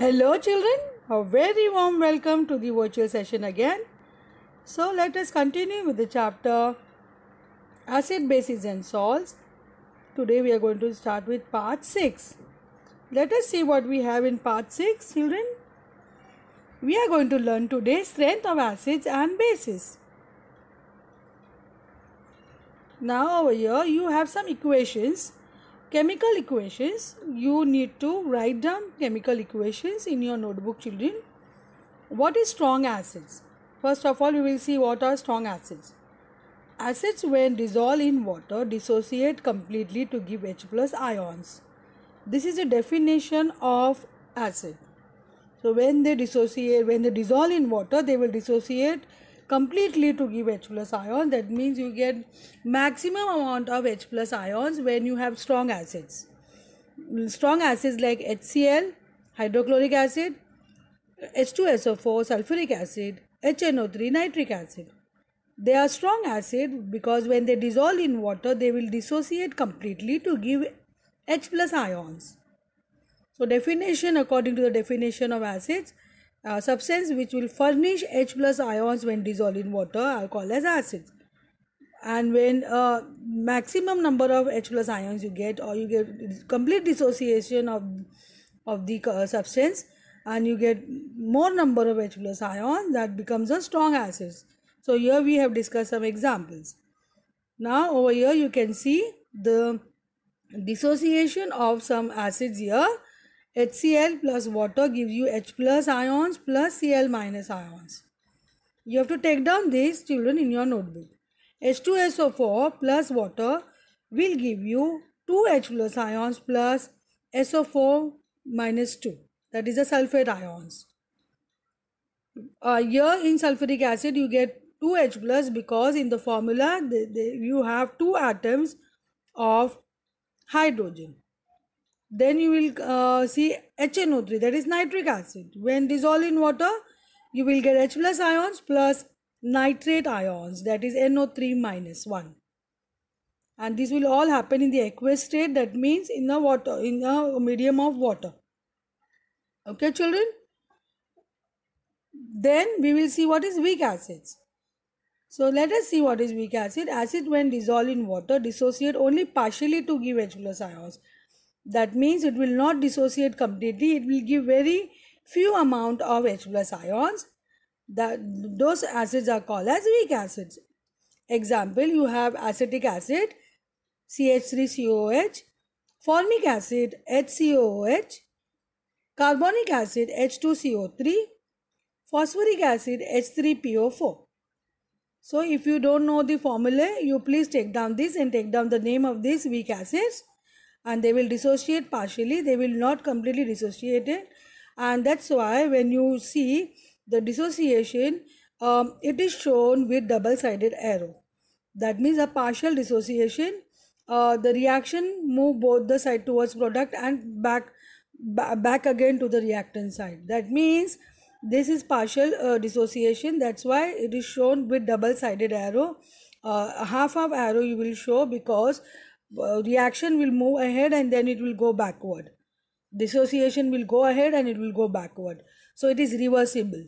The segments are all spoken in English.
Hello children, a very warm welcome to the virtual session again. So let us continue with the chapter Acid Bases and Salts. Today we are going to start with part 6. Let us see what we have in part 6 children. We are going to learn today strength of acids and bases. Now over here you have some equations chemical equations you need to write down chemical equations in your notebook children what is strong acids first of all we will see what are strong acids acids when dissolve in water dissociate completely to give h plus ions this is a definition of acid so when they dissociate when they dissolve in water they will dissociate completely to give H plus ions. That means you get maximum amount of H plus ions when you have strong acids. Strong acids like HCl, hydrochloric acid, H2SO4, sulfuric acid, HNO3, nitric acid. They are strong acid because when they dissolve in water, they will dissociate completely to give H plus ions. So definition according to the definition of acids, uh, substance which will furnish H plus ions when dissolved in water are called as acids. And when uh, maximum number of H plus ions you get or you get complete dissociation of, of the uh, substance and you get more number of H plus ions that becomes a strong acid. So here we have discussed some examples. Now over here you can see the dissociation of some acids here HCl plus water gives you H plus ions plus Cl minus ions. You have to take down these children in your notebook. H2SO4 plus water will give you 2H plus ions plus SO4 minus 2. That is the sulfate ions. Uh, here in sulfuric acid you get 2H plus because in the formula they, they, you have two atoms of hydrogen then you will uh, see HNO3 that is nitric acid. When dissolved in water, you will get H plus ions plus nitrate ions that is NO3 minus 1. And this will all happen in the aqueous state that means in the water in a medium of water. Okay children. Then we will see what is weak acids. So let us see what is weak acid. Acid when dissolved in water dissociate only partially to give H plus ions that means it will not dissociate completely. It will give very few amount of H plus ions. That those acids are called as weak acids. Example, you have acetic acid, ch 3 COH, formic acid, HCOOH, carbonic acid, H2CO3, phosphoric acid, H3PO4. So if you don't know the formula, you please take down this and take down the name of these weak acids and they will dissociate partially they will not completely dissociate it and that's why when you see the dissociation um, it is shown with double sided arrow that means a partial dissociation uh, the reaction move both the side towards product and back back again to the reactant side that means this is partial uh, dissociation that's why it is shown with double sided arrow uh, half of arrow you will show because reaction will move ahead and then it will go backward dissociation will go ahead and it will go backward so it is reversible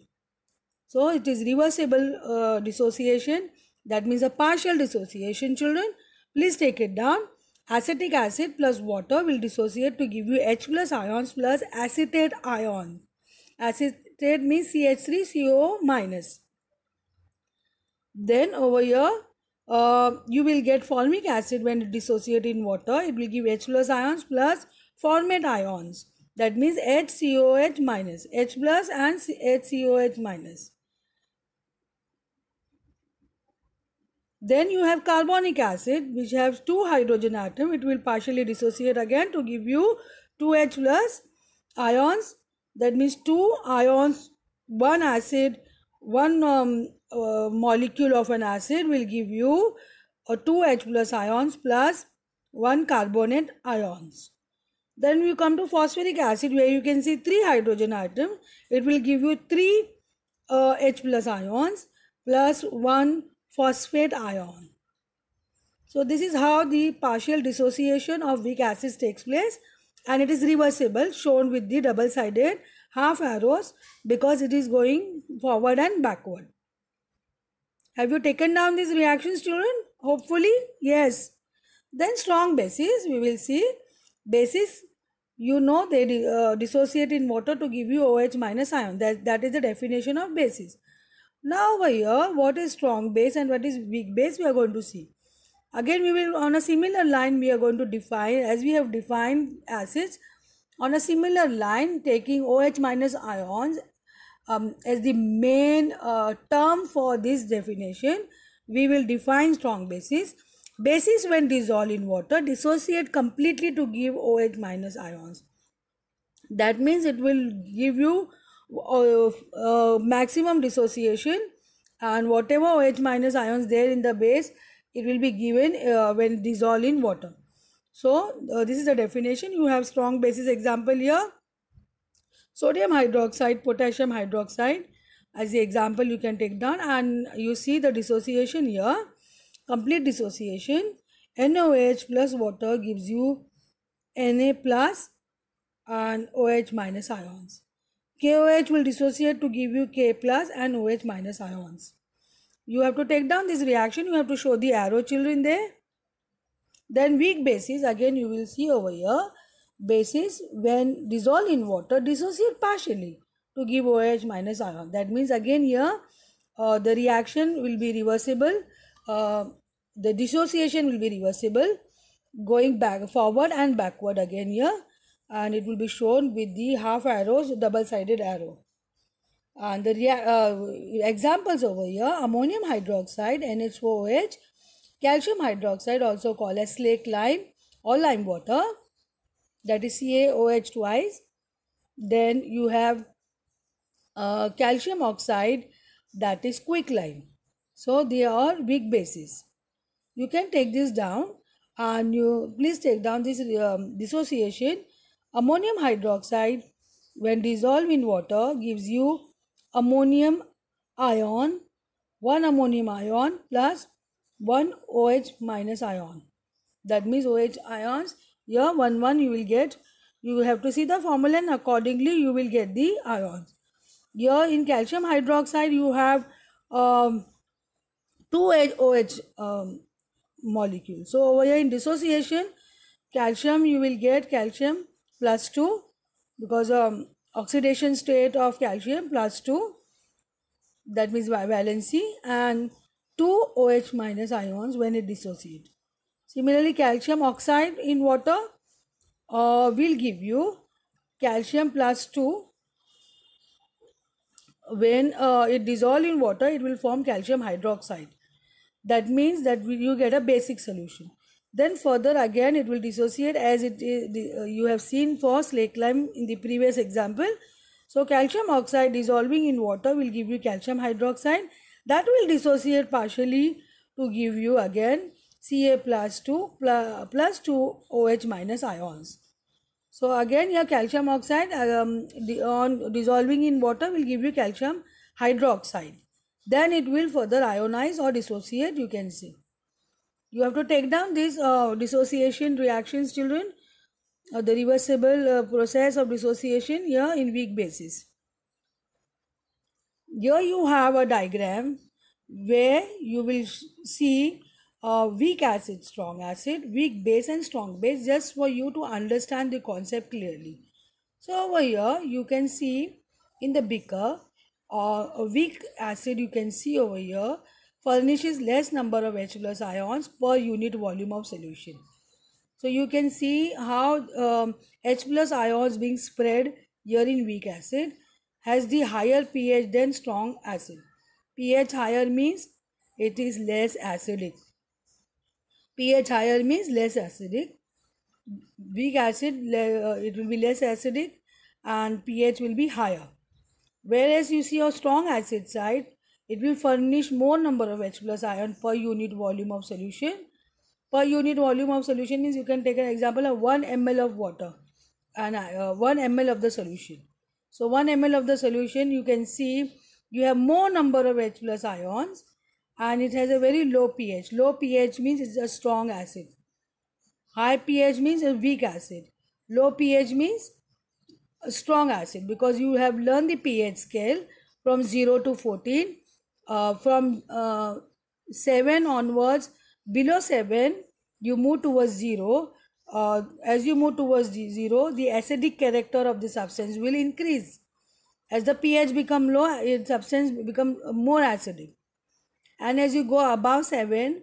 so it is reversible uh, dissociation that means a partial dissociation children please take it down acetic acid plus water will dissociate to give you h plus ions plus acetate ion acetate means ch3co minus then over here uh, you will get formic acid when it dissociated in water. It will give H plus ions plus formate ions. That means HCOH minus, H plus and HCOH minus. Then you have carbonic acid which has two hydrogen atom. It will partially dissociate again to give you 2H plus ions. That means two ions, one acid, one um, molecule of an acid will give you a 2H plus ions plus 1 carbonate ions. Then you come to phosphoric acid where you can see 3 hydrogen atoms. It will give you 3 uh, H plus ions plus 1 phosphate ion. So this is how the partial dissociation of weak acids takes place and it is reversible shown with the double sided half arrows because it is going forward and backward. Have you taken down these reactions, children? Hopefully, yes. Then strong bases, we will see. Bases, you know they uh, dissociate in water to give you OH minus ion. That, that is the definition of bases. Now over here, what is strong base and what is weak base, we are going to see. Again, we will, on a similar line, we are going to define, as we have defined acids, on a similar line, taking OH minus ions um, as the main uh, term for this definition, we will define strong bases. Bases when dissolved in water dissociate completely to give OH minus ions. That means it will give you uh, uh, maximum dissociation and whatever OH minus ions there in the base, it will be given uh, when dissolved in water. So uh, this is the definition. You have strong basis example here sodium hydroxide, potassium hydroxide as the example you can take down and you see the dissociation here, complete dissociation. NOH plus water gives you Na plus and OH minus ions. KOH will dissociate to give you K plus and OH minus ions. You have to take down this reaction. You have to show the arrow children there. Then weak bases again you will see over here bases when dissolved in water dissociate partially to give OH minus ion. That means again here uh, the reaction will be reversible. Uh, the dissociation will be reversible going back forward and backward again here and it will be shown with the half arrows double sided arrow and the uh, examples over here ammonium hydroxide NH4OH calcium hydroxide also called as slake lime or lime water that is CaOH twice. Then you have uh, calcium oxide that is quicklime. So they are weak bases. You can take this down and you please take down this um, dissociation. Ammonium hydroxide when dissolved in water gives you ammonium ion, one ammonium ion plus one OH minus ion. That means OH ions here 1 1 you will get, you have to see the formula and accordingly you will get the ions. Here in calcium hydroxide you have um, 2OH um, molecule. So over here in dissociation, calcium you will get calcium plus 2 because um, oxidation state of calcium plus 2 that means valency and 2 OH minus ions when it dissociates. Similarly, calcium oxide in water uh, will give you calcium plus 2. When uh, it dissolves in water, it will form calcium hydroxide. That means that you get a basic solution. Then further again, it will dissociate as it is, uh, you have seen for slake lime in the previous example. So calcium oxide dissolving in water will give you calcium hydroxide. That will dissociate partially to give you again Ca plus 2 plus 2 OH minus ions. So again your calcium oxide um, on dissolving in water will give you calcium hydroxide. Then it will further ionize or dissociate you can see. You have to take down these uh, dissociation reactions children uh, the reversible uh, process of dissociation here in weak basis. Here you have a diagram where you will see uh, weak acid, strong acid, weak base and strong base just for you to understand the concept clearly. So over here you can see in the beaker uh, a weak acid you can see over here furnishes less number of H plus ions per unit volume of solution. So you can see how um, H plus ions being spread here in weak acid has the higher pH than strong acid. pH higher means it is less acidic pH higher means less acidic. Weak acid, uh, it will be less acidic and pH will be higher. Whereas you see a strong acid side, it will furnish more number of H plus ion per unit volume of solution. Per unit volume of solution means you can take an example of 1 ml of water and uh, 1 ml of the solution. So 1 ml of the solution you can see you have more number of H plus ions and it has a very low pH. Low pH means it's a strong acid. High pH means a weak acid. Low pH means a strong acid because you have learned the pH scale from 0 to 14. Uh, from uh, 7 onwards, below 7, you move towards 0. Uh, as you move towards 0, the acidic character of the substance will increase. As the pH become low, its substance become more acidic and as you go above 7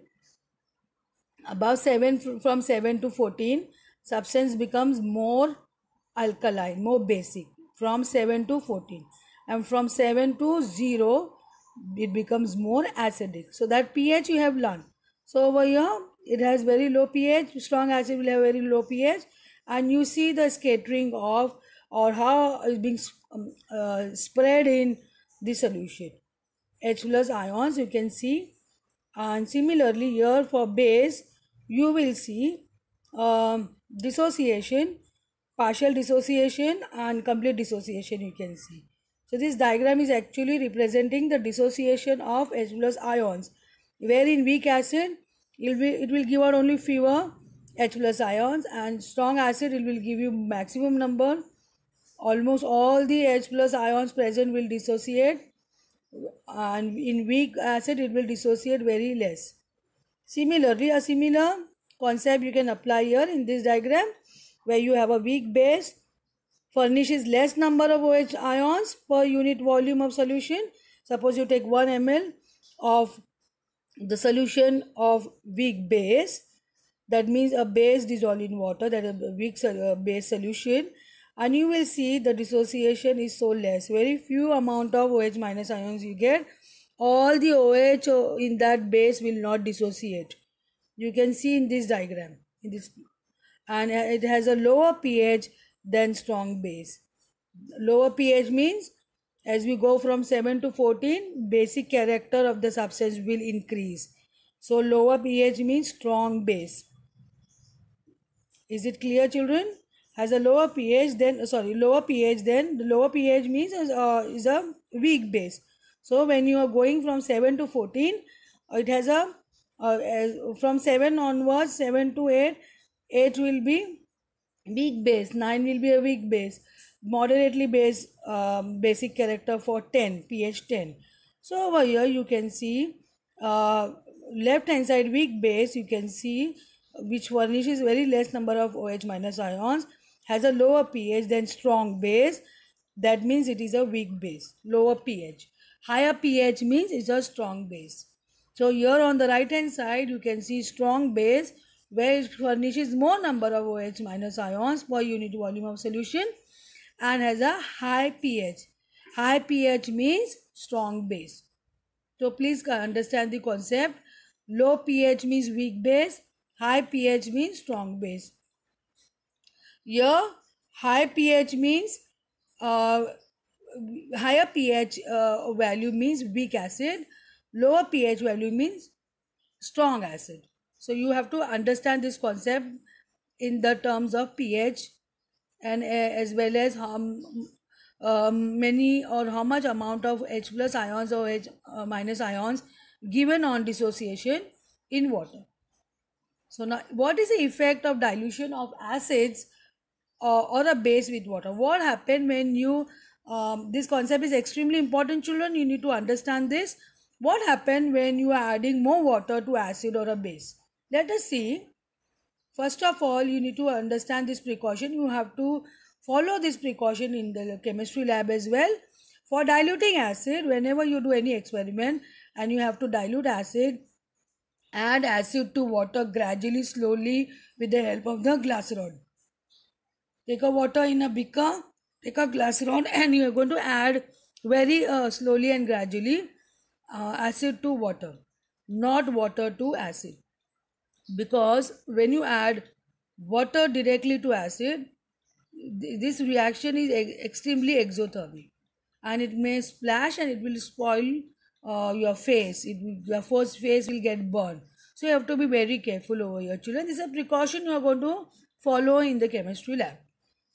above 7 from 7 to 14 substance becomes more alkaline more basic from 7 to 14 and from 7 to 0 it becomes more acidic so that ph you have learned so over here it has very low ph strong acid will have very low ph and you see the scattering of or how is being um, uh, spread in the solution H plus ions you can see and similarly here for base you will see um, dissociation partial dissociation and complete dissociation you can see. So this diagram is actually representing the dissociation of H plus ions where in weak acid it will, it will give out only fewer H plus ions and strong acid it will give you maximum number. Almost all the H plus ions present will dissociate and in weak acid it will dissociate very less. Similarly, a similar concept you can apply here in this diagram where you have a weak base furnishes less number of OH ions per unit volume of solution. Suppose you take 1 ml of the solution of weak base that means a base dissolved in water that is a weak uh, base solution and you will see the dissociation is so less very few amount of OH minus ions you get all the OH in that base will not dissociate you can see in this diagram in this and uh, it has a lower pH than strong base lower pH means as we go from 7 to 14 basic character of the substance will increase so lower pH means strong base is it clear children has a lower pH than sorry lower pH than the lower pH means is, uh, is a weak base. So when you are going from 7 to 14 it has a uh, from 7 onwards 7 to 8 8 will be weak base 9 will be a weak base moderately base um, basic character for 10 pH 10. So over here you can see uh, left hand side weak base you can see which furnishes very less number of OH minus ions has a lower pH than strong base. That means it is a weak base, lower pH. Higher pH means it's a strong base. So here on the right hand side, you can see strong base where it furnishes more number of OH minus ions per unit volume of solution and has a high pH. High pH means strong base. So please understand the concept. Low pH means weak base. High pH means strong base. Here, high pH means uh, higher pH uh, value means weak acid, lower pH value means strong acid. So you have to understand this concept in the terms of pH and uh, as well as how um, um many or how much amount of H plus ions or H uh, minus ions given on dissociation in water. So now what is the effect of dilution of acids uh, or a base with water what happened when you um, this concept is extremely important children you need to understand this what happened when you are adding more water to acid or a base let us see first of all you need to understand this precaution you have to follow this precaution in the chemistry lab as well for diluting acid whenever you do any experiment and you have to dilute acid add acid to water gradually slowly with the help of the glass rod Take a water in a beaker, take a glass rod and you are going to add very uh, slowly and gradually uh, acid to water, not water to acid. Because when you add water directly to acid, this reaction is extremely exothermic and it may splash and it will spoil uh, your face. It will, your first face will get burned. So you have to be very careful over your children. This is a precaution you are going to follow in the chemistry lab.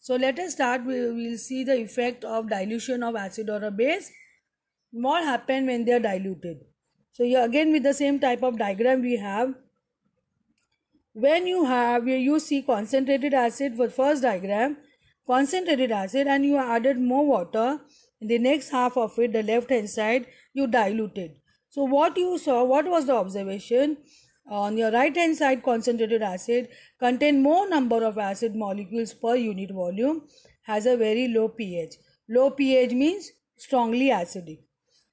So let us start, we will see the effect of dilution of acid or a base. More happen when they are diluted. So here again with the same type of diagram we have. When you have, you see concentrated acid for first diagram, concentrated acid and you added more water. In the next half of it, the left hand side, you diluted. So what you saw, what was the observation? on your right hand side concentrated acid contain more number of acid molecules per unit volume has a very low pH. Low pH means strongly acidic.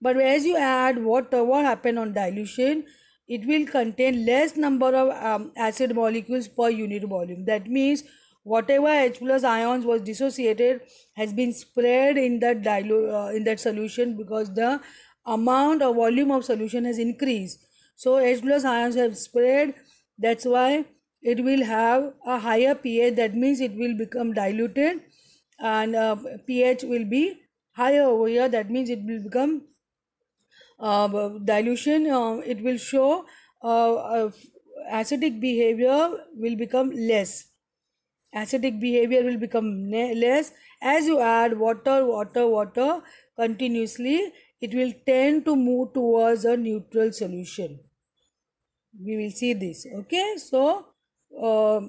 But as you add water, what happen on dilution? It will contain less number of um, acid molecules per unit volume. That means whatever H plus ions was dissociated has been spread in that dilu uh, in that solution because the amount or volume of solution has increased so H plus ions have spread. That's why it will have a higher pH. That means it will become diluted and uh, pH will be higher over here. That means it will become uh, dilution. Uh, it will show uh, uh, acidic behavior will become less. Acidic behavior will become less. As you add water, water, water continuously, it will tend to move towards a neutral solution we will see this okay so uh,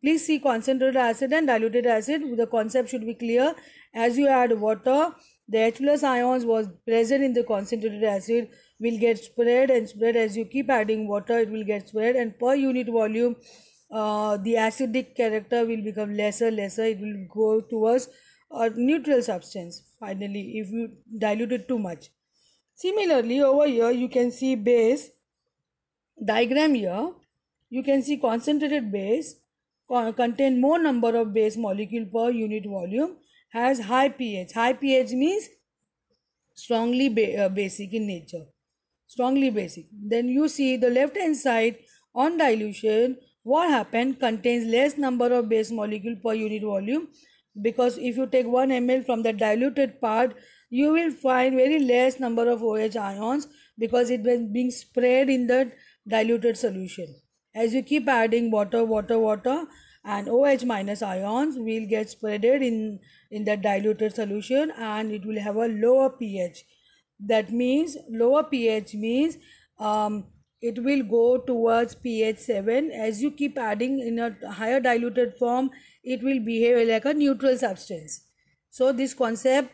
please see concentrated acid and diluted acid the concept should be clear as you add water the H plus ions was present in the concentrated acid will get spread and spread as you keep adding water it will get spread and per unit volume uh, the acidic character will become lesser lesser it will go towards a neutral substance finally if you dilute it too much similarly over here you can see base diagram here, you can see concentrated base contain more number of base molecule per unit volume has high pH. High pH means strongly ba uh, basic in nature. Strongly basic. Then you see the left hand side on dilution what happened contains less number of base molecule per unit volume because if you take 1 ml from the diluted part you will find very less number of OH ions because it was being spread in the diluted solution. As you keep adding water, water, water and OH minus ions will get spreaded in, in the diluted solution and it will have a lower pH. That means lower pH means um, it will go towards pH 7. As you keep adding in a higher diluted form, it will behave like a neutral substance. So this concept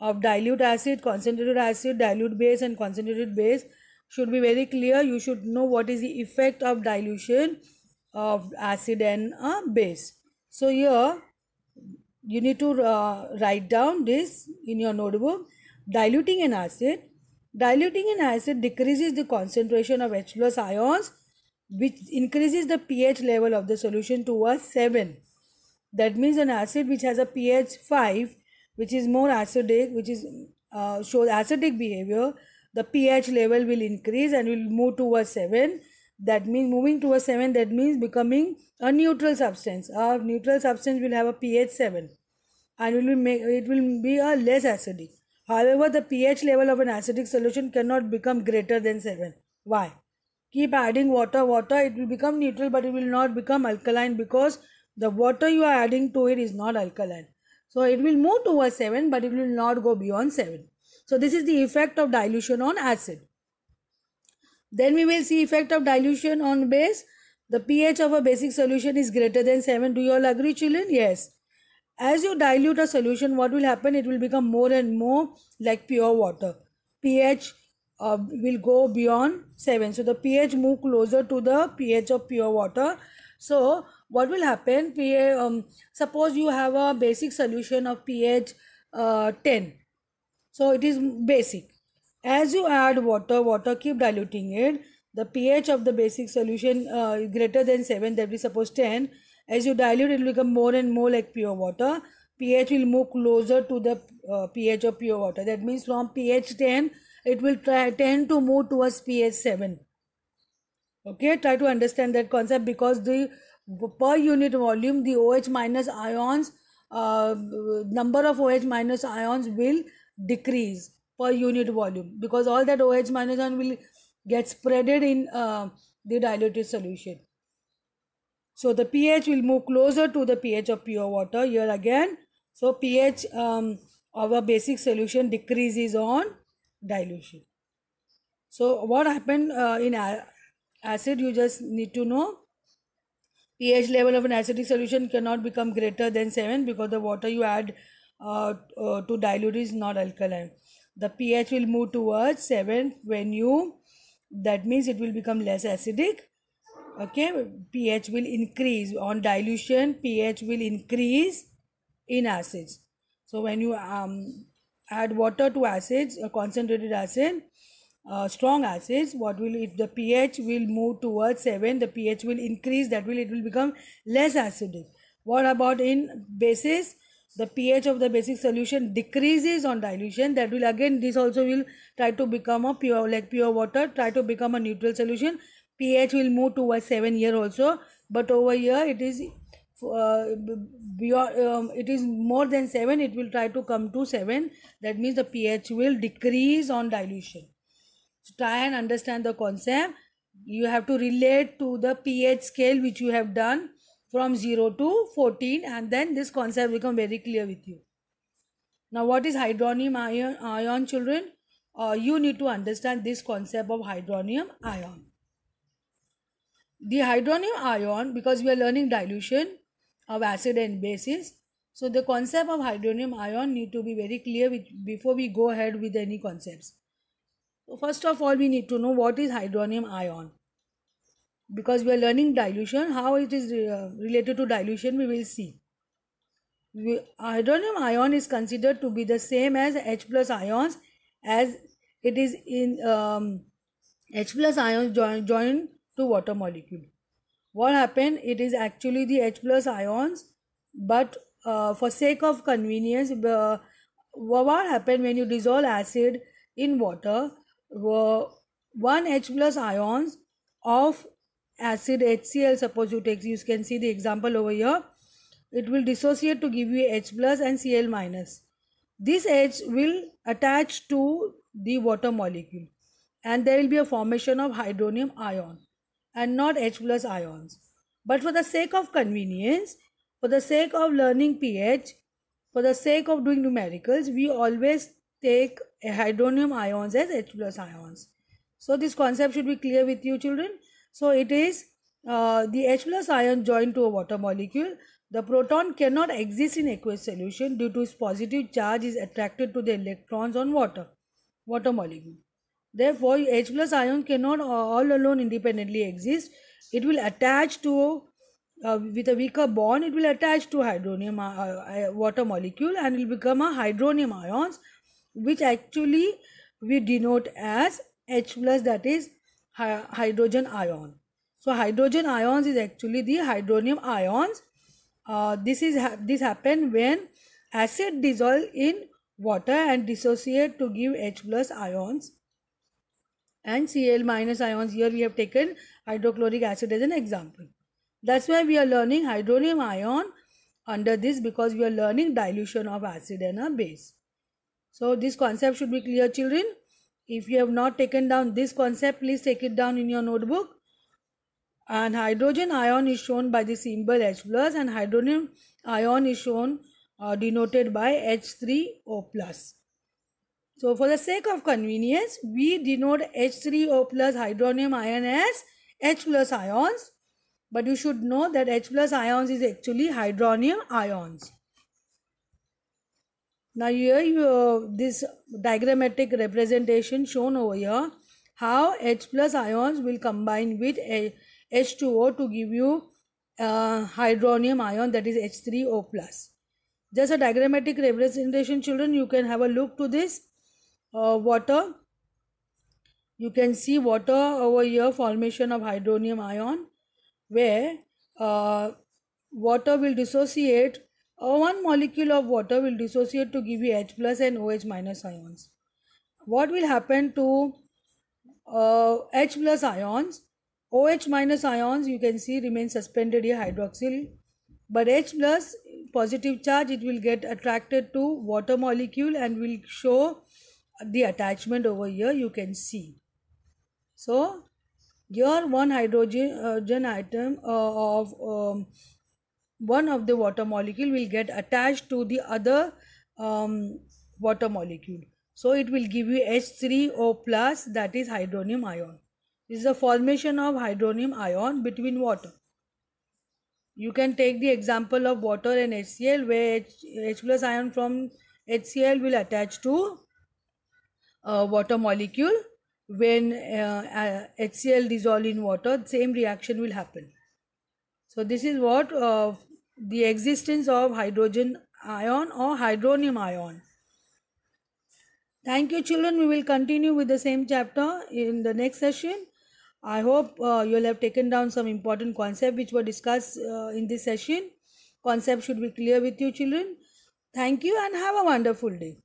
of dilute acid, concentrated acid, dilute base and concentrated base should be very clear. You should know what is the effect of dilution of acid and uh, base. So here you need to uh, write down this in your notebook. Diluting an acid. Diluting an acid decreases the concentration of H plus ions which increases the pH level of the solution towards 7. That means an acid which has a pH 5 which is more acidic which is uh, shows acidic behavior the pH level will increase and will move towards 7. That means moving towards 7, that means becoming a neutral substance. A neutral substance will have a pH 7 and it will, make, it will be a less acidic. However, the pH level of an acidic solution cannot become greater than 7. Why? Keep adding water, water, it will become neutral but it will not become alkaline because the water you are adding to it is not alkaline. So it will move towards 7 but it will not go beyond 7. So this is the effect of dilution on acid. Then we will see effect of dilution on base. The pH of a basic solution is greater than 7. Do you all agree children? Yes. As you dilute a solution, what will happen? It will become more and more like pure water. pH uh, will go beyond 7. So the pH move closer to the pH of pure water. So what will happen? pH, um, suppose you have a basic solution of pH uh, 10 so it is basic. As you add water, water keep diluting it. The pH of the basic solution uh, greater than 7, that we suppose 10. As you dilute, it will become more and more like pure water. pH will move closer to the uh, pH of pure water. That means from pH 10, it will try, tend to move towards pH 7. Okay, try to understand that concept because the per unit volume, the OH minus ions, uh, number of OH minus ions will decrease per unit volume because all that OH minus ion will get spreaded in uh, the diluted solution. So the pH will move closer to the pH of pure water here again. So pH um, of a basic solution decreases on dilution. So what happened uh, in acid you just need to know pH level of an acidic solution cannot become greater than 7 because the water you add uh, uh, to dilute is not alkaline the ph will move towards 7 when you that means it will become less acidic okay ph will increase on dilution ph will increase in acids so when you um, add water to acids a uh, concentrated acid uh, strong acids what will if the ph will move towards 7 the ph will increase that will it will become less acidic what about in bases the pH of the basic solution decreases on dilution that will again this also will try to become a pure like pure water try to become a neutral solution pH will move towards 7 here also but over here it is uh, beyond, um, it is more than 7 it will try to come to 7 that means the pH will decrease on dilution so try and understand the concept you have to relate to the pH scale which you have done from 0 to 14 and then this concept become very clear with you. Now what is hydronium ion, ion children? Uh, you need to understand this concept of hydronium ion. The hydronium ion because we are learning dilution of acid and bases. So the concept of hydronium ion need to be very clear with, before we go ahead with any concepts. So first of all we need to know what is hydronium ion because we are learning dilution how it is uh, related to dilution we will see we, hydronium ion is considered to be the same as H plus ions as it is in um, H plus ions joined join to water molecule. What happened? It is actually the H plus ions but uh, for sake of convenience uh, what happened when you dissolve acid in water uh, one H plus ions of acid HCl suppose you take you can see the example over here it will dissociate to give you H plus and Cl minus this H will attach to the water molecule and there will be a formation of hydronium ion and not H plus ions but for the sake of convenience for the sake of learning pH for the sake of doing numericals we always take hydronium ions as H plus ions so this concept should be clear with you children so it is uh, the H plus ion joined to a water molecule. The proton cannot exist in aqueous solution due to its positive charge is attracted to the electrons on water, water molecule. Therefore, H plus ion cannot uh, all alone independently exist. It will attach to uh, with a weaker bond, it will attach to hydronium uh, uh, uh water molecule and will become a hydronium ions, which actually we denote as H plus that is hydrogen ion. So hydrogen ions is actually the hydronium ions. Uh, this is ha this happen when acid dissolve in water and dissociate to give H plus ions and Cl minus ions. Here we have taken hydrochloric acid as an example. That's why we are learning hydronium ion under this because we are learning dilution of acid and a base. So this concept should be clear children. If you have not taken down this concept, please take it down in your notebook. And hydrogen ion is shown by the symbol H plus and hydrogen ion is shown uh, denoted by H3O plus. So for the sake of convenience, we denote H3O plus hydronium ion as H plus ions. But you should know that H plus ions is actually hydronium ions. Now here you, uh, this diagrammatic representation shown over here, how H plus ions will combine with H2O to give you uh, hydronium ion that is H3O plus. Just a diagrammatic representation children, you can have a look to this uh, water. You can see water over here formation of hydronium ion where uh, water will dissociate one molecule of water will dissociate to give you H plus and OH minus ions. What will happen to uh, H plus ions? OH minus ions you can see remain suspended here hydroxyl but H plus positive charge it will get attracted to water molecule and will show the attachment over here you can see. So your one hydrogen uh, item uh, of um, one of the water molecule will get attached to the other um, water molecule. So it will give you H3O plus that is hydronium ion. This is the formation of hydronium ion between water. You can take the example of water and HCl where H, H plus ion from HCl will attach to uh, water molecule. When uh, HCl uh, dissolve in water, same reaction will happen. So this is what uh, the existence of hydrogen ion or hydronium ion. Thank you children. We will continue with the same chapter in the next session. I hope uh, you'll have taken down some important concepts which were discussed uh, in this session. Concept should be clear with you children. Thank you and have a wonderful day.